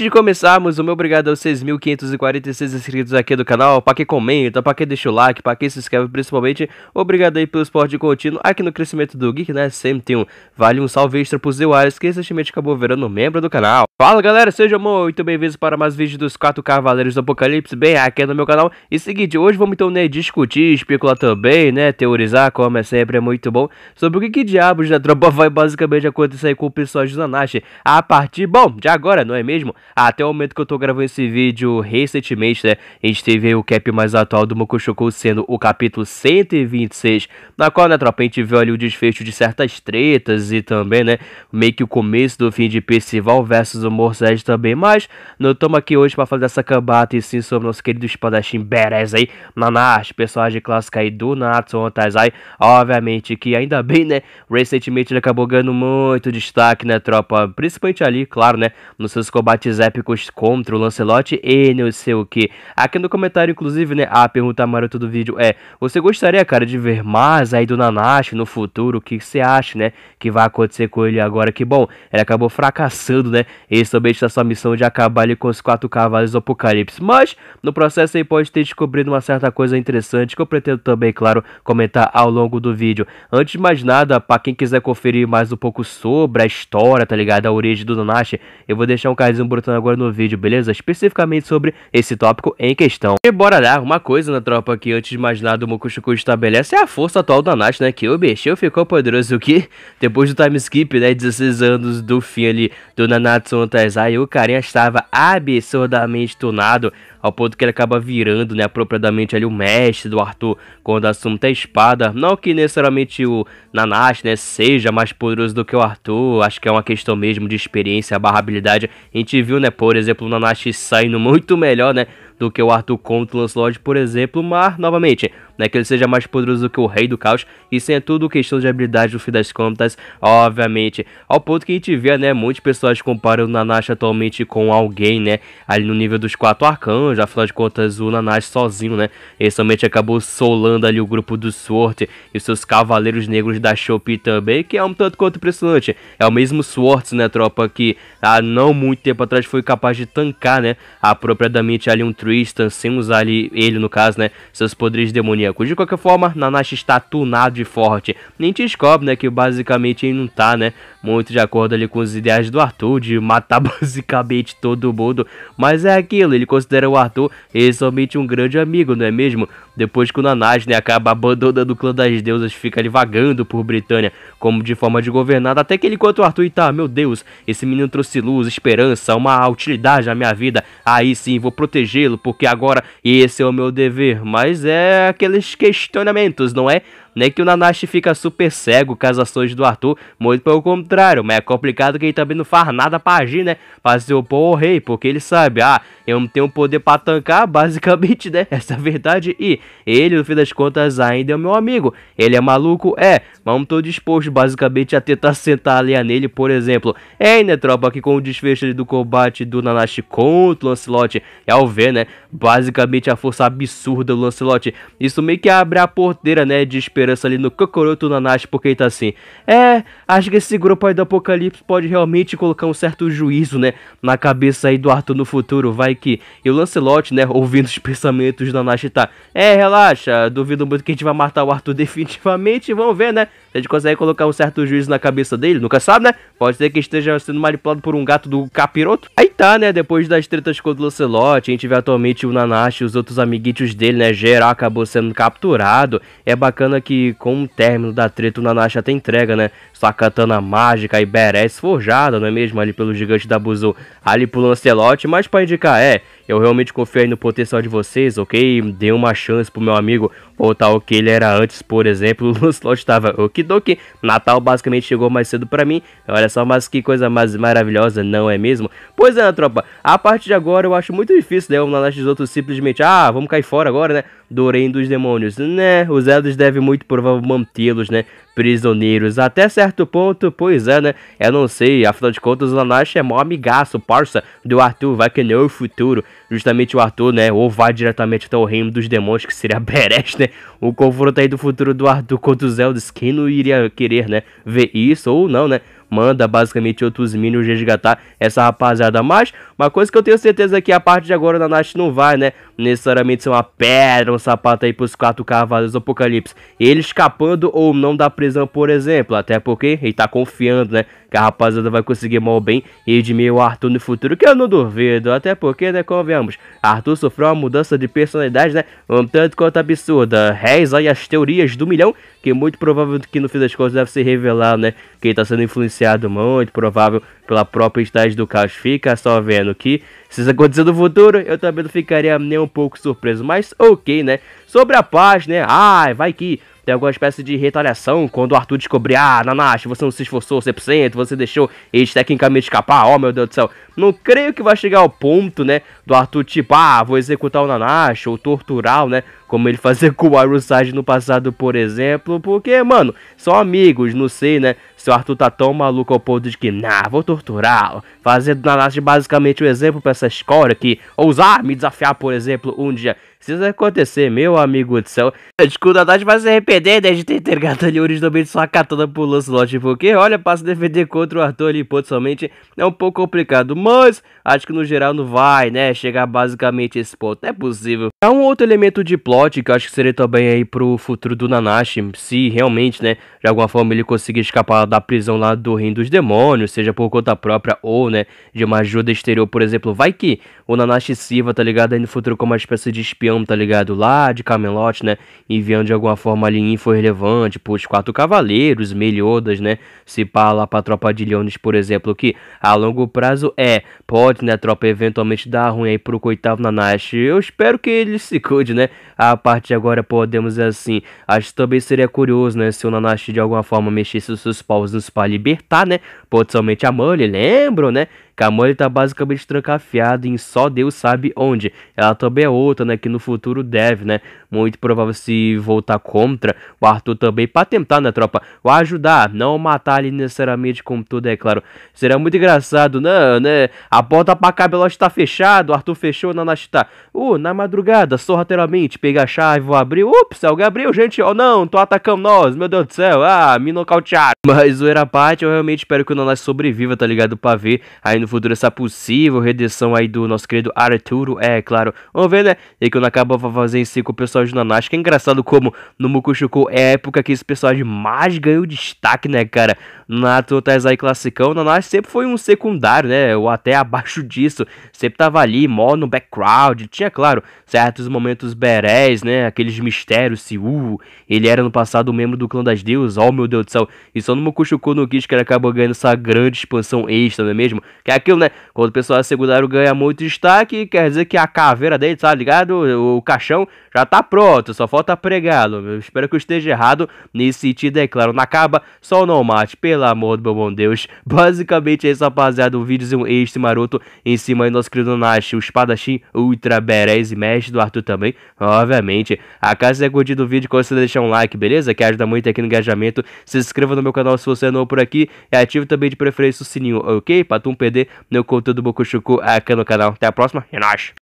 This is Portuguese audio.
Antes de começarmos, o meu obrigado aos 6.546 inscritos aqui do canal, pra quem comenta, pra quem deixa o like, pra quem se inscreve, principalmente, obrigado aí pelo suporte contínuo aqui no crescimento do Geek, né, sempre tem um vale um salve extra pros usuários que recentemente acabou virando membro do canal. Fala galera, sejam muito bem-vindos para mais vídeos dos 4 Cavaleiros do Apocalipse, bem aqui no meu canal. E seguinte, hoje vamos então, né, discutir, especular também, né, teorizar, como é sempre, é muito bom, sobre o que, que diabos né, da tropa vai basicamente acontecer com o pessoal de Zanashi a partir, bom, de agora, não é mesmo? Ah, até o momento que eu tô gravando esse vídeo recentemente, né? A gente teve o cap mais atual do Mokushoku sendo o capítulo 126, na qual, né, tropa, a gente viu ali o desfecho de certas tretas e também, né? Meio que o começo do fim de Percival versus o Morsed também, mas não estamos aqui hoje para fazer essa cambata e sim sobre nosso querido espadachim Beres aí, Nanashi personagem clássico aí do Natsu Ontaizai. Obviamente que ainda bem, né? Recentemente ele acabou ganhando muito destaque, né, tropa? Principalmente ali, claro, né? Nos seus combates combates épicos contra o Lancelot e não sei o que. Aqui no comentário, inclusive, né, a pergunta maroto do vídeo é: Você gostaria, cara, de ver mais aí do Nanashi no futuro? O que você acha, né, que vai acontecer com ele agora? Que bom, ele acabou fracassando, né, esse também está sua missão de acabar ali com os quatro cavalos do Apocalipse. Mas, no processo aí pode ter descobrido uma certa coisa interessante que eu pretendo também, claro, comentar ao longo do vídeo. Antes de mais nada, para quem quiser conferir mais um pouco sobre a história, tá ligado, a origem do Nanashi, eu vou deixar um cardzinho agora no vídeo, beleza? Especificamente sobre esse tópico em questão. E bora lá uma coisa na tropa que antes de mais nada o Mokushuku estabelece é a força atual da Nash, né? Que o bicho ficou poderoso que depois do time skip, né? 16 anos do fim ali do Nanatsu no Taizai, o carinha estava absurdamente tunado ao ponto que ele acaba virando, né, apropriadamente ali o mestre do Arthur quando assunto a espada. Não que necessariamente o Nanashi, né, seja mais poderoso do que o Arthur, acho que é uma questão mesmo de experiência barra habilidade. A gente viu, né, por exemplo, o Nanashi saindo muito melhor, né, do que o Arthur contra o Lancelot, por exemplo, mas, novamente, né? Que ele seja mais poderoso do que o Rei do Caos. e é tudo questão de habilidade, no fim das contas, obviamente. Ao ponto que a gente vê, né? Muitas pessoas comparam o Nanashi atualmente com alguém, né? Ali no nível dos quatro arcanjos, afinal de contas, o Nanashi sozinho, né? Ele somente acabou solando ali o grupo do Sword e seus Cavaleiros Negros da Shopee também, que é um tanto quanto impressionante. É o mesmo Swords, né, tropa, que há não muito tempo atrás foi capaz de tancar, né, apropriadamente ali um Tristan, sem usar ali, ele no caso, né, seus poderes demoníacos cardíaco. De qualquer forma, Nanashi está tunado e forte. Nem te descobre, né, que basicamente ele não tá, né, muito de acordo ali com os ideais do Arthur, de matar basicamente todo mundo. Mas é aquilo, ele considera o Arthur ele é somente um grande amigo, não é mesmo? Depois que o Nanashi, né, acaba abandonando o clã das deusas, fica ali vagando por Britânia, como de forma de governada, até que ele encontra o Arthur e tá, meu Deus, esse menino trouxe luz, esperança, uma utilidade à minha vida, aí sim vou protegê-lo, porque agora esse é o meu dever. Mas é aqueles questionamentos, não é? Nem que o Nanashi fica super cego com as ações do Arthur, muito pelo contrário, mas é complicado que ele também não faz nada pra agir, né? Pra ser o Power Rei, porque ele sabe, ah, eu não tenho poder pra tancar, basicamente, né? Essa é a verdade. E ele, no fim das contas, ainda é meu amigo. Ele é maluco? É, mas não tô disposto, basicamente, a tentar sentar a nele, por exemplo. É, né, tropa, que com o desfecho do combate do Nanashi contra o Lancelot, é ao ver, né? Basicamente, a força absurda do Lancelot. Isso meio que abre a porteira, né? De esperança ali no Kokoro Tunanashi, porque ele tá assim, é, acho que esse grupo aí do Apocalipse pode realmente colocar um certo juízo, né, na cabeça aí do Arthur no futuro, vai que... E o Lancelot, né, ouvindo os pensamentos do Nanashi tá, é, relaxa, duvido muito que a gente vai matar o Arthur definitivamente, vamos ver, né, se a gente consegue colocar um certo juízo na cabeça dele, nunca sabe, né? Pode ser que esteja sendo manipulado por um gato do capiroto. Aí tá, né? Depois das tretas com o Lancelote, a gente vê atualmente o Nanashi e os outros amiguitos dele, né? Geral acabou sendo capturado. É bacana que com o término da treta o Nanashi até entrega, né? Sua katana mágica e berés forjada, não é mesmo? Ali pelo gigante da Buzu, ali pro Lancelote. Mas pra indicar, é, eu realmente confio aí no potencial de vocês, ok? Dei uma chance pro meu amigo voltar ao que ele era antes, por exemplo. O slot tava okidoki. Natal basicamente chegou mais cedo pra mim. Olha só, mas que coisa mais maravilhosa, não é mesmo? Pois é, tropa? A partir de agora eu acho muito difícil, né? um Nanash dos outros simplesmente, ah, vamos cair fora agora, né? do reino dos demônios. Né, os Elders devem muito provavelmente mantê-los, né, prisioneiros até certo ponto, pois é, né, eu não sei, afinal de contas o Lanache é maior amigaço, parça do Arthur, vai que nem é o futuro, justamente o Arthur, né, ou vai diretamente até o reino dos demônios, que seria Beres, né, o confronto aí do futuro do Arthur contra os Eldos, quem não iria querer, né, ver isso ou não, né, manda basicamente outros minions resgatar essa rapaziada. Mas uma coisa que eu tenho certeza é que a parte de agora da Nath não vai, né? necessariamente ser uma pedra, um sapato aí pros quatro cavalos do Apocalipse. Ele escapando ou não da prisão, por exemplo. Até porque ele tá confiando, né? Que a rapaziada vai conseguir mal bem e de o Arthur no futuro, que eu não duvido. Até porque, né, como vemos Arthur sofreu uma mudança de personalidade, né? Um tanto quanto absurda. Reza aí as teorias do milhão, que é muito provável que no fim das contas deve se revelar, né? Que ele tá sendo influenciado muito provável pela própria estágio do caos. Fica só vendo que se isso acontecer no futuro, eu também não ficaria nem um pouco surpreso, mas ok, né? Sobre a paz, né? Ah, vai que tem alguma espécie de retaliação quando o Arthur descobrir, ah, Nanashi, você não se esforçou 100%, você deixou eles tecnicamente escapar, oh meu Deus do céu. Não creio que vai chegar ao ponto, né, do Arthur tipo, ah, vou executar o Nanashi ou torturar, né, como ele fazia com o Arusage no passado, por exemplo, porque, mano, são amigos, não sei, né, se o Arthur tá tão maluco ao ponto de que, nah, vou torturá-lo, fazer do Nanashi basicamente o um exemplo para essa escola que ousar me desafiar, por exemplo, um dia. Se isso acontecer, meu amigo do céu, é o Nanashi vai se arrepender né, de ter entregado ali originalmente sua katana pro Lancelot, porque, olha, passa se defender contra o Arthur ali, potencialmente, é um pouco complicado, mano mas acho que no geral não vai, né, chegar basicamente a esse ponto, não é possível. Há um outro elemento de plot que eu acho que seria também aí pro futuro do Nanashi, se realmente, né, de alguma forma ele conseguir escapar da prisão lá do Reino dos Demônios, seja por conta própria ou, né, de uma ajuda exterior, por exemplo, vai que o Nanashi sirva, tá ligado, aí no futuro como uma espécie de espião, tá ligado, lá de Camelot, né, enviando de alguma forma ali info relevante pros quatro cavaleiros, Meliodas, né, se pá lá pra tropa de Leones, por exemplo, que a longo prazo é pode, né? tropa eventualmente dar ruim aí pro coitado Nanashi. Eu espero que ele se cuide, né? A partir de agora podemos assim. Acho que também seria curioso, né? Se o Nanashi de alguma forma mexesse os seus pauzinhos pra libertar, né? Potencialmente a Mully, lembram, né? Camoli tá basicamente trancafiada em só Deus sabe onde. Ela também é outra, né? Que no futuro deve, né? Muito provável se voltar contra. O Arthur também, pra tentar, né, tropa? O ajudar, não matar ali necessariamente, como tudo, é claro. Será muito engraçado, não, né, né? A porta pra cabelote tá fechada, o Arthur fechou, na Nath tá. Uh, na madrugada, sorrateiramente, pegar a chave, vou abrir. Ups, é o Gabriel, gente, ó, oh, não, tô atacando nós, meu Deus do céu, ah, me nocautearam. Mas o parte. eu realmente espero que o Nanash sobreviva, tá ligado? Pra ver aí no futuro essa possível redenção aí do nosso querido Arturo, é claro. Vamos ver, né? E quando acabava fazendo isso com o pessoal de Nanashi, que é engraçado como no Mukushuko é a época que esse personagem mais ganhou destaque, né, cara? Nato aí classicão, Nanashi sempre foi um secundário, né? Ou até abaixo disso, sempre tava ali, mó no background, tinha, claro, certos momentos berés, né? Aqueles mistérios, se uh, ele era no passado membro do clã das deus oh meu Deus do céu. E só no Mukushuko no Kish que ele acabou ganhando essa grande expansão extra, não é mesmo? Que é aquilo, né? Quando o pessoal secundário ganha muito destaque, quer dizer que a caveira dele, tá ligado? O, o caixão já tá pronto, só falta pregá-lo. espero que eu esteja errado nesse sentido, é claro. Na caba, só não mate, pelo amor do meu bom Deus. Basicamente é isso, rapaziada. Um vídeozinho este maroto em cima e do nosso querido Nash, o espadachim ultra berés e mestre do Arthur também, obviamente. A casa é você tenha curtido o vídeo, considere deixar um like, beleza? Que ajuda muito aqui no engajamento. Se inscreva no meu canal se você é novo por aqui e ative também de preferência o sininho, ok? Pra tu não perder no meu conteúdo Boku Chuku aqui no canal. Até a próxima e é